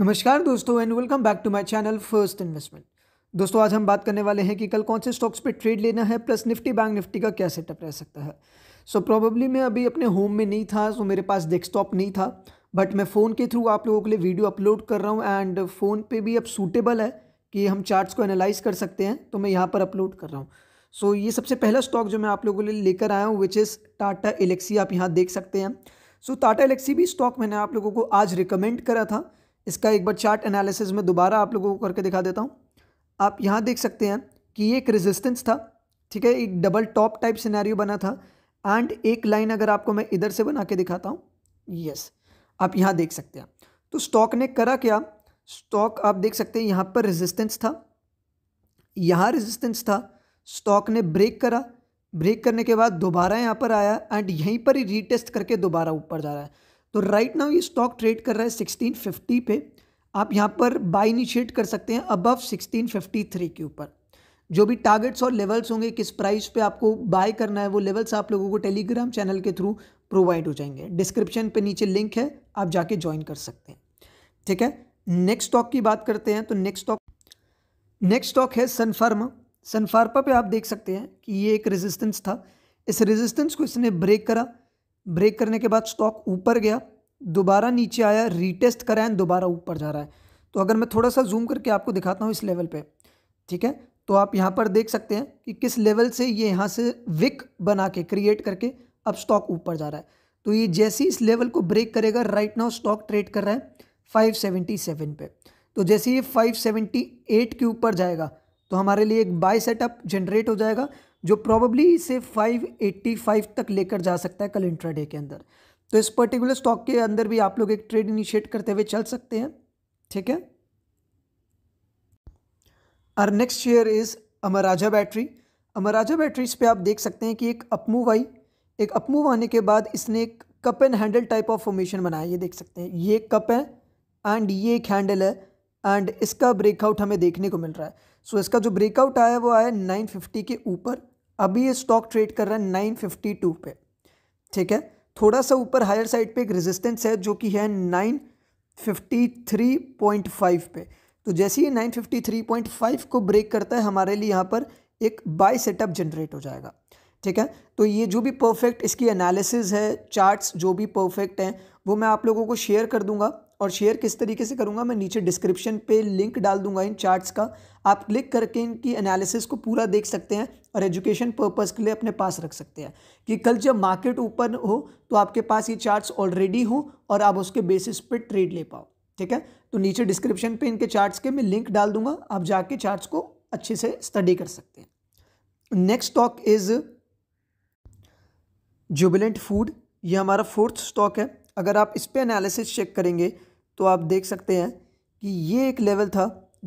नमस्कार दोस्तों and welcome back to my channel first investment दोस्तों आज हम बात करने वाले हैं कि कल कौन से स्टॉक्स पे ट्रेड लेना है प्लस निफ्टी बैंक निफ्टी का क्या सेटअप रह सकता है सो so, प्रॉब्लली मैं अभी अपने होम में नहीं था सो so मेरे पास डेस्कटॉप नहीं था बट मैं फ़ोन के थ्रू आप लोगों के लिए वीडियो अपलोड कर रहा हूँ एंड फ़ोन पर भी अब सूटेबल है कि हम चार्ट्स को एनालाइज कर सकते हैं तो मैं यहाँ पर अपलोड कर रहा हूँ सो so, ये सबसे पहला स्टॉक जो मैं आप लोगों के लिए लेकर आया हूँ विच इज़ टाटा एलेक्सी आप यहाँ देख सकते हैं सो टाटा एलेक्सी भी स्टॉक मैंने आप लोगों को आज रिकमेंड करा था इसका एक बार चार्ट एनालिसिस में दोबारा आप लोगों को करके दिखा देता हूँ आप यहाँ देख सकते हैं कि ये एक रेजिस्टेंस था ठीक है एक डबल टॉप टाइप सिनेरियो बना था एंड एक लाइन अगर आपको मैं इधर से बना के दिखाता हूँ यस आप यहाँ देख सकते हैं तो स्टॉक ने करा क्या स्टॉक आप देख सकते हैं यहाँ पर रेजिस्टेंस था यहाँ रेजिस्टेंस था स्टॉक ने ब्रेक करा ब्रेक करने के बाद दोबारा यहाँ पर आया एंड यहीं पर ही रीटेस्ट करके दोबारा ऊपर जा रहा है तो राइट नाउ ये स्टॉक ट्रेड कर रहा है सिक्सटीन फिफ्टी पे आप यहाँ पर बाई इनिशिएट कर सकते हैं अबव सिक्सटीन फिफ्टी थ्री के ऊपर जो भी टारगेट्स और लेवल्स होंगे किस प्राइस पे आपको बाय करना है वो लेवल्स आप लोगों को टेलीग्राम चैनल के थ्रू प्रोवाइड हो जाएंगे डिस्क्रिप्शन पे नीचे लिंक है आप जाके ज्वाइन कर सकते हैं ठीक है नेक्स्ट स्टॉक की बात करते हैं तो नेक्स्ट स्टॉक नेक्स्ट स्टॉक है सनफार्मा सनफार्मा पे आप देख सकते हैं कि ये एक रेजिस्टेंस था इस रेजिस्टेंस को इसने ब्रेक करा ब्रेक करने के बाद स्टॉक ऊपर गया दोबारा नीचे आया रीटेस्ट कराएं दोबारा ऊपर जा रहा है तो अगर मैं थोड़ा सा जूम करके आपको दिखाता हूँ इस लेवल पे ठीक है तो आप यहाँ पर देख सकते हैं कि किस लेवल से ये यहाँ से विक बना के क्रिएट करके अब स्टॉक ऊपर जा रहा है तो ये जैसे इस लेवल को ब्रेक करेगा राइट नाउ स्टॉक ट्रेड कर रहा है 577 पे तो जैसे ये 578 के ऊपर जाएगा तो हमारे लिए एक बाय सेटअप जनरेट हो जाएगा जो प्रॉबली इसे 585 तक लेकर जा सकता है कल इंट्राडे के अंदर तो इस पर्टिकुलर स्टॉक के अंदर भी आप लोग एक ट्रेड इनिशिएट करते हुए चल सकते हैं ठीक है और next share is Amara Raja battery Amara Raja batteries पे आप देख सकते हैं कि एक अपमूव आई एक अपमूव आने के बाद इसने एक cup and handle type of formation बनाया ये देख सकते हैं ये कप है एंड ये एक हैंडल है एंड इसका ब्रेकआउट हमें देखने को मिल रहा है सो so, इसका जो ब्रेकआउट आया वो आया 950 के ऊपर अभी ये स्टॉक ट्रेड कर रहा है 952 पे ठीक है थोड़ा सा ऊपर हायर साइड पे एक रेजिस्टेंस है जो कि है 953.5 पे तो जैसे ही 953.5 को ब्रेक करता है हमारे लिए यहाँ पर एक बाय सेटअप जनरेट हो जाएगा ठीक है तो ये जो भी परफेक्ट इसकी एनालिसिस है चार्ट्स जो भी परफेक्ट हैं वो मैं आप लोगों को शेयर कर दूंगा और शेयर किस तरीके से करूँगा मैं नीचे डिस्क्रिप्शन पे लिंक डाल दूंगा इन चार्ट्स का आप क्लिक करके इनकी एनालिसिस को पूरा देख सकते हैं और एजुकेशन पर्पज़ के लिए अपने पास रख सकते हैं कि कल जब मार्केट ओपन हो तो आपके पास ये चार्ट्स ऑलरेडी हों और आप उसके बेसिस पर ट्रेड ले पाओ ठीक है तो नीचे डिस्क्रिप्शन पर इनके चार्ट्स के मैं लिंक डाल दूंगा आप जाके चार्ट्स को अच्छे से स्टडी कर सकते हैं next stock is Jubilant food ये हमारा फोर्थ स्टॉक है अगर आप इस पर एनालिसिस चेक करेंगे तो आप देख सकते हैं कि ये एक लेवल था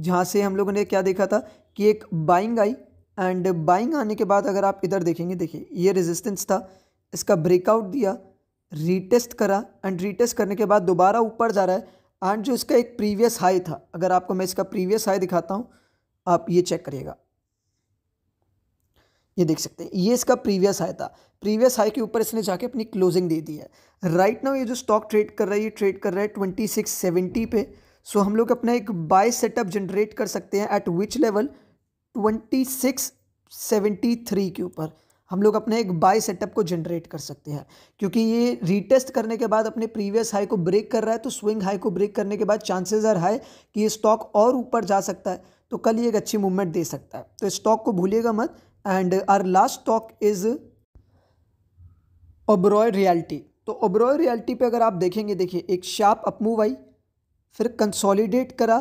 जहाँ से हम लोगों ने क्या देखा था कि एक बाइंग आई एंड बाइंग आने के बाद अगर आप इधर देखेंगे देखिए ये रेजिस्टेंस था इसका ब्रेकआउट दिया रीटेस्ट करा एंड रीटेस्ट करने के बाद दोबारा ऊपर जा रहा है एंड जो इसका एक प्रीवियस हाई था अगर आपको मैं इसका प्रीवियस हाई दिखाता हूँ आप ये चेक करिएगा ये देख सकते हैं ये इसका प्रीवियस हाई था प्रीवियस हाई के ऊपर इसने जाके अपनी क्लोजिंग दे दी है राइट right नाउ ये जो स्टॉक ट्रेड कर रहा है ये ट्रेड कर रहा है ट्वेंटी सिक्स सेवेंटी पे सो हम लोग अपना एक बाय सेटअप जनरेट कर सकते हैं at which level twenty six seventy three के ऊपर हम लोग अपने एक बाय सेटअप को जनरेट कर सकते हैं क्योंकि ये रीटेस्ट करने के बाद अपने प्रीवियस हाई को ब्रेक कर रहा है तो स्विंग हाई को ब्रेक करने के बाद चांसेस आर हाई कि ये स्टॉक और ऊपर जा सकता है तो कल ये एक अच्छी मूवमेंट दे सकता है तो स्टॉक को भूलिएगा मत and our last stock is Oberoi realty तो ओब्रॉय रियलिटी पे अगर आप देखेंगे देखिए एक शार्प अपमूव आई फिर कंसोलिडेट करा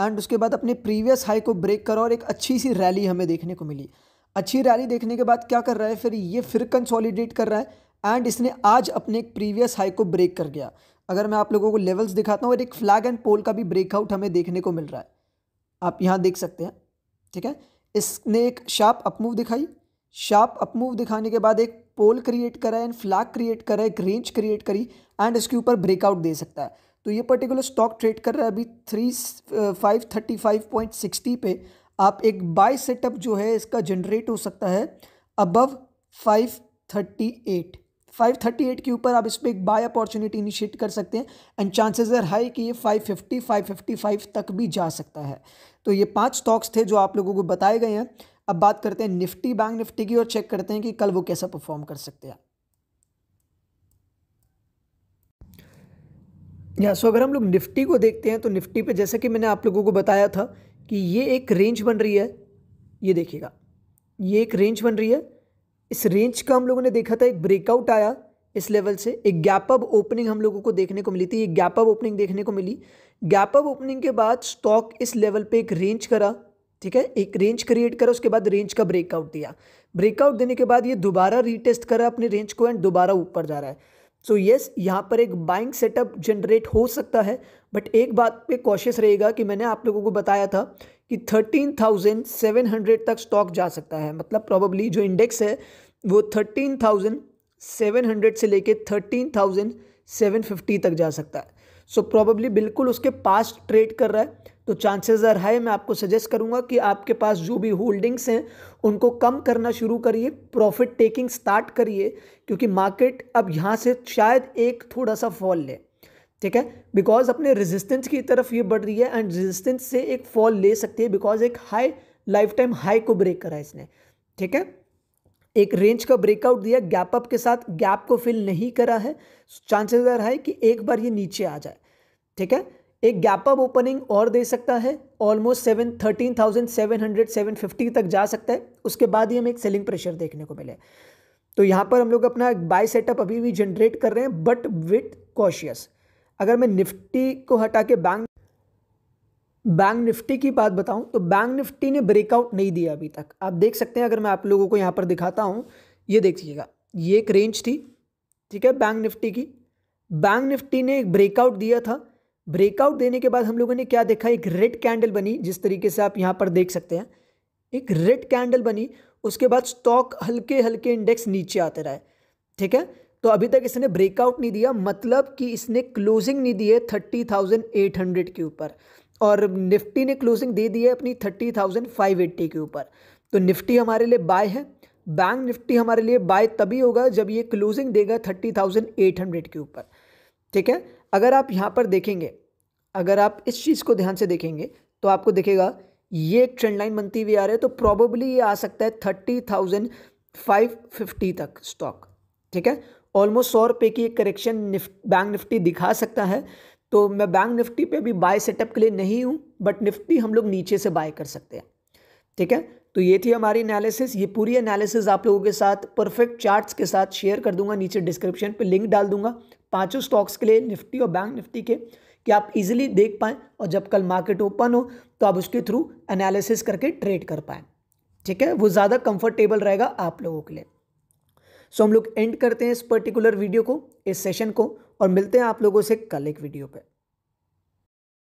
एंड उसके बाद अपने प्रीवियस हाई को ब्रेक करा और एक अच्छी सी रैली हमें देखने को मिली अच्छी रैली देखने के बाद क्या कर रहा है फिर ये फिर कंसोलिडेट कर रहा है एंड इसने आज अपने एक प्रीवियस हाई को ब्रेक कर गया अगर मैं आप लोगों को लेवल्स दिखाता हूँ और एक फ्लैग एंड पोल का भी ब्रेकआउट हमें देखने को मिल रहा है आप यहाँ देख सकते हैं ठीक है इसने एक शार्प अपमूव दिखाई शार्प अपमूव दिखाने के बाद एक पोल क्रिएट करा एंड फ्लैग क्रिएट करा है एक रेंज क्रिएट करी एंड इसके ऊपर ब्रेकआउट दे सकता है तो ये पर्टिकुलर स्टॉक ट्रेड कर रहा है अभी three five thirty five point sixty पे आप एक बाय सेटअप जो है इसका जनरेट हो सकता है अबव फाइव थर्टी एट 538 के ऊपर आप इस पर एक बाय अपॉर्चुनिटी इनिशिएट कर सकते हैं एंड चांसेस आर हाई कि ये 550 555 तक भी जा सकता है तो ये पांच स्टॉक्स थे जो आप लोगों को बताए गए हैं अब बात करते हैं निफ्टी बैंक निफ्टी की और चेक करते हैं कि कल वो कैसा परफॉर्म कर सकते हैं या सो अगर हम लोग निफ्टी को देखते हैं तो निफ्टी पे जैसा कि मैंने आप लोगों को बताया था कि ये एक रेंज बन रही है ये देखिएगा ये एक रेंज बन रही है इस रेंज का हम लोगों ने देखा था एक ब्रेकआउट आया इस लेवल से एक गैप अप ओपनिंग हम लोगों को देखने को मिली थी एक गैप अप ओपनिंग देखने को मिली गैप अप ओपनिंग के बाद स्टॉक इस लेवल पे एक रेंज करा ठीक है एक रेंज क्रिएट करा उसके बाद रेंज का ब्रेकआउट दिया ब्रेकआउट देने के बाद ये दोबारा रीटेस्ट करा अपने रेंज को एंड दोबारा ऊपर जा रहा है सो so यस yes, यहाँ पर एक बाइंग सेटअप जनरेट हो सकता है बट एक बात पे कॉशियस रहेगा कि मैंने आप लोगों को बताया था कि थर्टीन थाउजेंड सेवन हंड्रेड तक स्टॉक जा सकता है मतलब प्रॉबली जो इंडेक्स है वो थर्टीन थाउजेंड सेवन हंड्रेड से लेके थर्टीन थाउजेंड सेवन फिफ्टी तक जा सकता है सो so, प्रॉबली बिल्कुल उसके पास ट्रेड कर रहा है तो चांसेस आर हाई मैं आपको सजेस्ट करूंगा कि आपके पास जो भी होल्डिंग्स हैं उनको कम करना शुरू करिए प्रॉफिट टेकिंग स्टार्ट करिए क्योंकि मार्केट अब यहाँ से शायद एक थोड़ा सा फॉल ले ठीक है बिकॉज अपने रेजिस्टेंस की तरफ ये बढ़ रही है एंड रेजिस्टेंस से एक फॉल ले सकती है बिकॉज एक हाई लाइफ टाइम हाई को ब्रेक करा इसने ठीक है एक रेंज का ब्रेकआउट दिया गैप अप के साथ गैप को फिल नहीं करा है चांसेस आर हाई कि एक बार ये नीचे आ जाए ठीक है एक गैप अप ओपनिंग और दे सकता है almost seven thirteen thousand seven hundred seven fifty तक जा सकता है उसके बाद ही हमें एक सेलिंग प्रेशर देखने को मिले तो यहाँ पर हम लोग अपना बाय सेटअप अभी भी जनरेट कर रहे हैं बट विथ कॉशियस अगर मैं निफ्टी को हटा के बैंक बैंक निफ्टी की बात बताऊं तो बैंक निफ्टी ने ब्रेकआउट नहीं दिया अभी तक आप देख सकते हैं अगर मैं आप लोगों को यहाँ पर दिखाता हूँ ये देखिएगा ये एक रेंज थी ठीक है बैंक निफ्टी की बैंक निफ्टी ने एक ब्रेकआउट दिया था ब्रेकआउट देने के बाद हम लोगों ने क्या देखा एक रेड कैंडल बनी जिस तरीके से आप यहाँ पर देख सकते हैं एक रेड कैंडल बनी उसके बाद स्टॉक हल्के हल्के इंडेक्स नीचे आते रहे ठीक है तो अभी तक इसने ब्रेकआउट नहीं दिया मतलब कि इसने क्लोजिंग नहीं दी है थर्टी थाउजेंड एट हंड्रेड के ऊपर और निफ्टी ने क्लोजिंग दे दी है अपनी थर्टी थाउजेंड फाइव एट्टी के ऊपर तो निफ्टी हमारे लिए बाय है बैंक निफ्टी हमारे लिए बाय तभी होगा जब ये क्लोजिंग देगा थर्टी थाउजेंड एट हंड्रेड के ऊपर ठीक है अगर आप यहाँ पर देखेंगे अगर आप इस चीज़ को ध्यान से देखेंगे तो आपको दिखेगा ये एक ट्रेंड लाइन बनती हुई आ रही है तो प्रॉबेबली ये आ सकता है थर्टी थाउजेंड फाइव फिफ्टी तक स्टॉक ठीक है ऑलमोस्ट सौ रुपये की एक करेक्शन निफ्ट बैंक निफ्टी दिखा सकता है तो मैं बैंक निफ्टी पे भी बाय सेटअप के लिए नहीं हूँ बट निफ्टी हम लोग नीचे से बाय कर सकते हैं ठीक है तो ये थी हमारी एनालिसिस ये पूरी एनालिसिस आप लोगों के साथ परफेक्ट चार्ट्स के साथ शेयर कर दूंगा नीचे डिस्क्रिप्शन पे लिंक डाल दूंगा पांचों स्टॉक्स के लिए निफ्टी और बैंक निफ्टी के कि आप इजीली देख पाएँ और जब कल मार्केट ओपन हो तो आप उसके थ्रू एनालिसिस करके ट्रेड कर पाएँ ठीक है वो ज़्यादा कंफर्टेबल रहेगा आप लोगों के लिए सो so, हम लोग एंड करते हैं इस पर्टिकुलर वीडियो को इस सेशन को और मिलते हैं आप लोगों से कल एक वीडियो पर